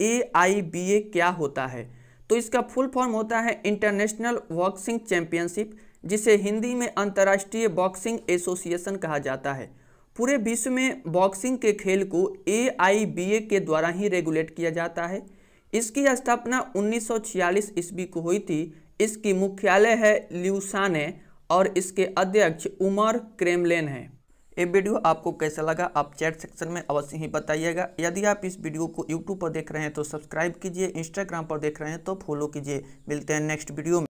ए आई B ए क्या होता है तो इसका फुल फॉर्म होता है इंटरनेशनल बॉक्सिंग चैंपियनशिप जिसे हिंदी में अंतर्राष्ट्रीय बॉक्सिंग एसोसिएशन कहा जाता है पूरे विश्व में बॉक्सिंग के खेल को ए आई बी ए के द्वारा ही रेगुलेट किया जाता है इसकी स्थापना 1946 ईस्वी को हुई थी इसकी मुख्यालय है ल्यूसाने और इसके अध्यक्ष उमर क्रेमलेन हैं ये वीडियो आपको कैसा लगा आप चैट सेक्शन में अवश्य ही बताइएगा यदि आप इस वीडियो को यूट्यूब पर देख रहे हैं तो सब्सक्राइब कीजिए इंस्टाग्राम पर देख रहे हैं तो फॉलो कीजिए मिलते हैं नेक्स्ट वीडियो में